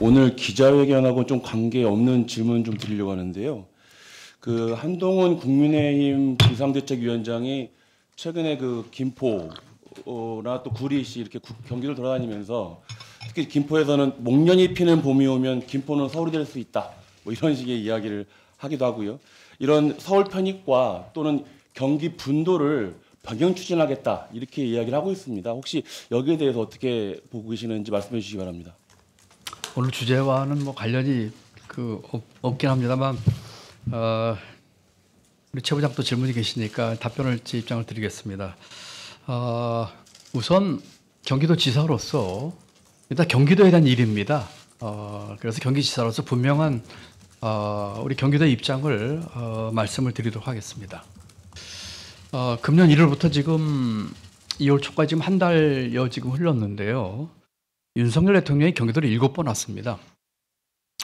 오늘 기자회견하고 좀 관계없는 질문 좀 드리려고 하는데요. 그 한동훈 국민의힘 비상대책위원장이 최근에 그 김포나 또 구리시 이렇게 경기를 돌아다니면서 특히 김포에서는 목련이 피는 봄이 오면 김포는 서울이 될 수 있다. 뭐 이런 식의 이야기를 하기도 하고요. 이런 서울 편입과 또는 경기 분도를 변경 추진하겠다 이렇게 이야기를 하고 있습니다. 혹시 여기에 대해서 어떻게 보고 계시는지 말씀해 주시기 바랍니다. 오늘 주제와는 뭐 관련이 그 없, 긴 합니다만 어, 우리 최 부장 또 질문이 계시니까 답변을 제 입장을 드리겠습니다. 어, 우선 경기도 지사로서 일단 경기도에 대한 일입니다. 어, 그래서 경기지사로서 분명한 어, 우리 경기도의 입장을 어, 말씀을 드리도록 하겠습니다. 어, 금년 1월부터 지금 2월 초까지 지금 한 달여 지금 흘렀는데요. 윤석열 대통령이 경기도를 일곱 번 왔습니다.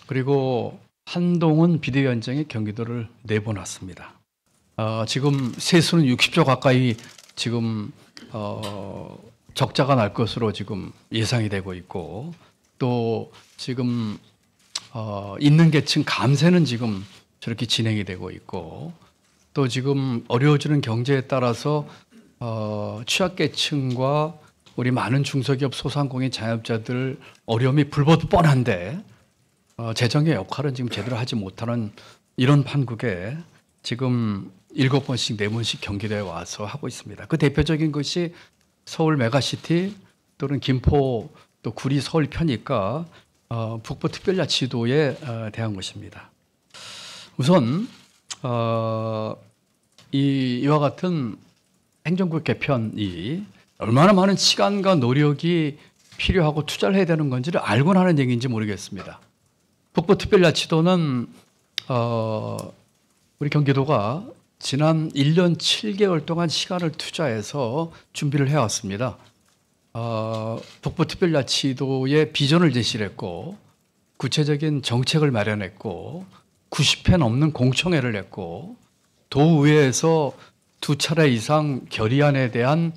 그리고 한동훈 비대위원장이 경기도를 네번 왔습니다. 어, 지금 세수는 60조 가까이 지금 어, 적자가 날 것으로 지금 예상이 되고 있고 또 지금 어, 있는 계층 감세는 지금 저렇게 진행이 되고 있고 또 지금 어려워지는 경제에 따라서 어, 취약계층과 우리 많은 중소기업 소상공인 자영업자들 어려움이 불보듯 뻔한데 어, 재정의 역할은 지금 제대로 하지 못하는 이런 판국에 지금 일곱 번씩 네 번씩 경기도에 와서 하고 있습니다. 그 대표적인 것이 서울 메가시티 또는 김포 또 구리 서울 편입과 어, 북부 특별자치도에 어, 대한 것입니다. 우선 어, 이, 이와 같은 행정구 개편이 얼마나 많은 시간과 노력이 필요하고 투자를 해야 되는 건지를 알고 하는 얘기인지 모르겠습니다. 북부 특별자치도는 어, 우리 경기도가 지난 1년 7개월 동안 시간을 투자해서 준비를 해왔습니다. 어, 북부 특별자치도의 비전을 제시했고 구체적인 정책을 마련했고 90회 넘는 공청회를 했고 도의회에서 두 차례 이상 결의안에 대한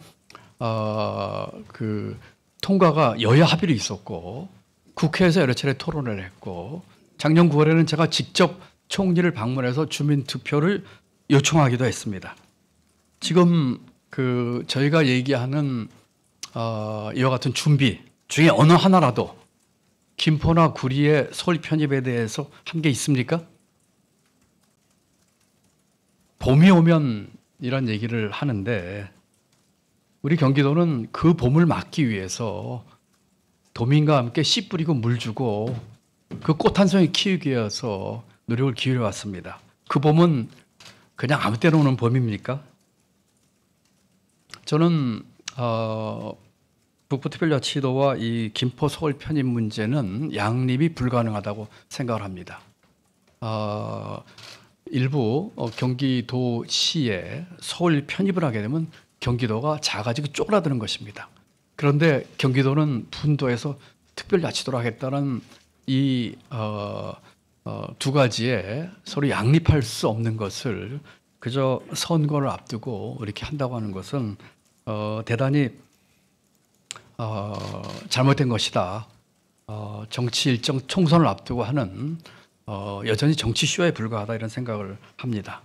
어, 그 통과가 여야 합의로 있었고 국회에서 여러 차례 토론을 했고 작년 9월에는 제가 직접 총리를 방문해서 주민 투표를 요청하기도 했습니다. 지금 그 저희가 얘기하는 어, 이와 같은 준비 중에 어느 하나라도 김포나 구리의 서울 편입에 대해서 한 게 있습니까? 봄이 오면 이런 얘기를 하는데 우리 경기도는 그 봄을 막기 위해서 도민과 함께 씨 뿌리고 물 주고 그 꽃 한 송이 키우기 위해서 노력을 기울여 왔습니다. 그 봄은 그냥 아무 때나 오는 봄입니까? 저는 어, 북부특별자치도와 이 김포 서울 편입 문제는 양립이 불가능하다고 생각을 합니다. 어, 일부 어, 경기도시에 서울 편입을 하게 되면 경기도가 작아지고 쪼그라드는 것입니다. 그런데 경기도는 분도에서 특별 자치도로 하겠다는 이두 어, 어, 가지에 서로 양립할 수 없는 것을 그저 선거를 앞두고 이렇게 한다고 하는 것은 어, 대단히 어, 잘못된 것이다. 어, 정치 일정 총선을 앞두고 하는 어, 여전히 정치쇼에 불과하다 이런 생각을 합니다.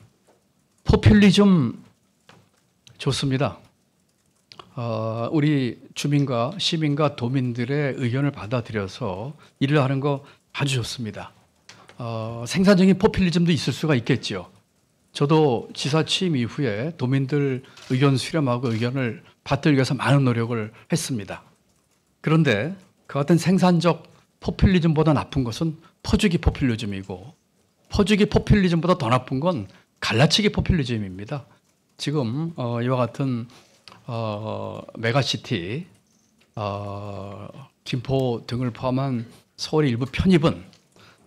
포퓰리즘 좋습니다. 어, 우리 주민과 시민과 도민들의 의견을 받아들여서 일을 하는 거 아주 좋습니다. 어, 생산적인 포퓰리즘도 있을 수가 있겠지 저도 지사 취임 이후에 도민들 의견 수렴하고 의견을 받들기 위해서 많은 노력을 했습니다. 그런데 그 같은 생산적 포퓰리즘보다 나쁜 것은 퍼주기 포퓰리즘이고 퍼주기 포퓰리즘보다 더 나쁜 건 갈라치기 포퓰리즘입니다. 지금 어, 이와 같은 어, 메가시티, 어, 김포 등을 포함한 서울의 일부 편입은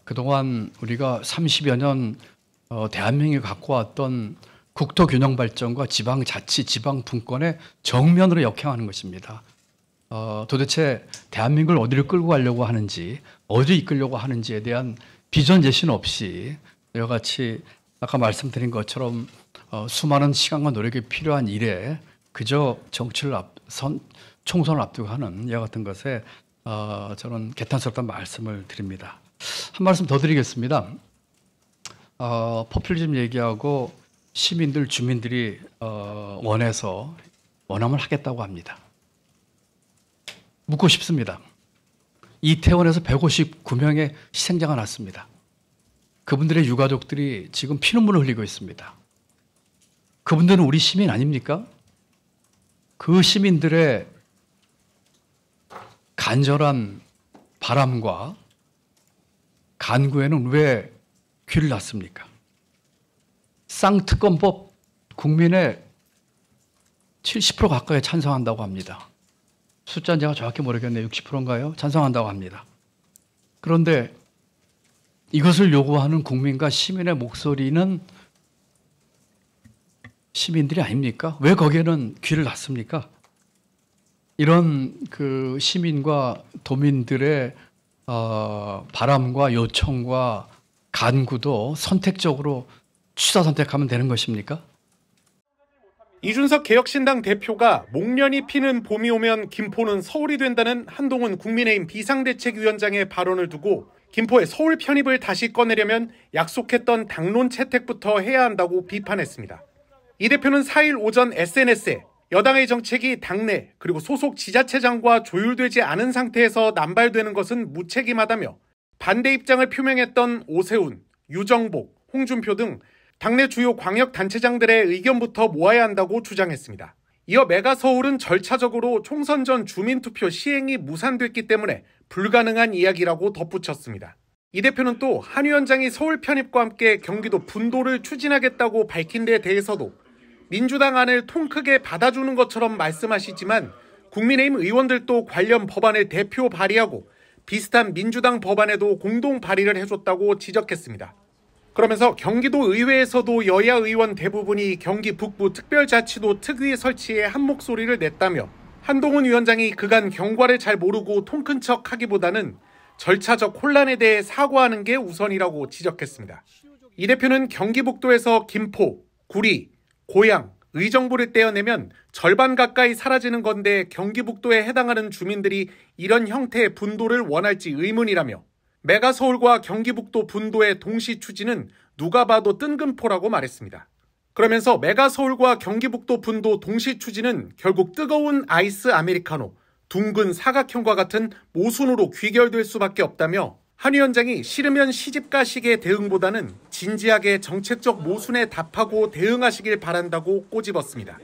그동안 우리가 30여 년 어, 대한민국이 갖고 왔던 국토 균형 발전과 지방 자치, 지방 분권의 정면으로 역행하는 것입니다. 어, 도대체 대한민국을 어디를 끌고 가려고 하는지, 어디 이끌려고 하는지에 대한 비전 제시는 없이 여와 같이 아까 말씀드린 것처럼 어, 수많은 시간과 노력이 필요한 일에 그저 정치를 앞, 선, 총선을 앞두고 하는 이와 같은 것에 어, 저는 개탄스럽다는 말씀을 드립니다. 한 말씀 더 드리겠습니다. 어, 포퓰리즘 얘기하고 시민들, 주민들이 어, 원해서 원함을 하겠다고 합니다. 묻고 싶습니다. 이태원에서 159명의 희생자가 났습니다. 그분들의 유가족들이 지금 피눈물을 흘리고 있습니다. 그분들은 우리 시민 아닙니까? 그 시민들의 간절한 바람과 간구에는 왜 귀를 놨습니까? 쌍특검법 국민의 70% 가까이 찬성한다고 합니다. 숫자는 제가 정확히 모르겠네요. 60%인가요? 찬성한다고 합니다. 그런데 이것을 요구하는 국민과 시민의 목소리는 시민들이 아닙니까? 왜 거기에는 귀를 놨습니까? 이런 그 시민과 도민들의 어, 바람과 요청과 간구도 선택적으로 취사 선택하면 되는 것입니까? 이준석 개혁신당 대표가 목련이 피는 봄이 오면 김포는 서울이 된다는 한동훈 국민의힘 비상대책위원장의 발언을 두고 김포의 서울 편입을 다시 꺼내려면 약속했던 당론 채택부터 해야 한다고 비판했습니다. 이 대표는 4일 오전 SNS에 여당의 정책이 당내 그리고 소속 지자체장과 조율되지 않은 상태에서 남발되는 것은 무책임하다며 반대 입장을 표명했던 오세훈, 유정복, 홍준표 등 당내 주요 광역단체장들의 의견부터 모아야 한다고 주장했습니다. 이어 메가 서울은 절차적으로 총선 전 주민투표 시행이 무산됐기 때문에 불가능한 이야기라고 덧붙였습니다. 이 대표는 또 한 위원장이 서울 편입과 함께 경기도 분도를 추진하겠다고 밝힌 데 대해서도 민주당 안을 통크게 받아주는 것처럼 말씀하시지만 국민의힘 의원들도 관련 법안을 대표 발의하고 비슷한 민주당 법안에도 공동 발의를 해줬다고 지적했습니다. 그러면서 경기도 의회에서도 여야 의원 대부분이 경기 북부 특별자치도 특위 설치에 한 목소리를 냈다며 한동훈 위원장이 그간 경과를 잘 모르고 통큰 척 하기보다는 절차적 혼란에 대해 사과하는 게 우선이라고 지적했습니다. 이 대표는 경기북도에서 김포, 구리, 고양, 의정부를 떼어내면 절반 가까이 사라지는 건데 경기북도에 해당하는 주민들이 이런 형태의 분도를 원할지 의문이라며 메가서울과 경기북도 분도의 동시 추진은 누가 봐도 뜬금포라고 말했습니다. 그러면서 메가서울과 경기북도 분도 동시 추진은 결국 뜨거운 아이스 아메리카노, 둥근 사각형과 같은 모순으로 귀결될 수밖에 없다며 한 위원장이 싫으면 시집가식의 대응보다는 진지하게 정책적 모순에 답하고 대응하시길 바란다고 꼬집었습니다.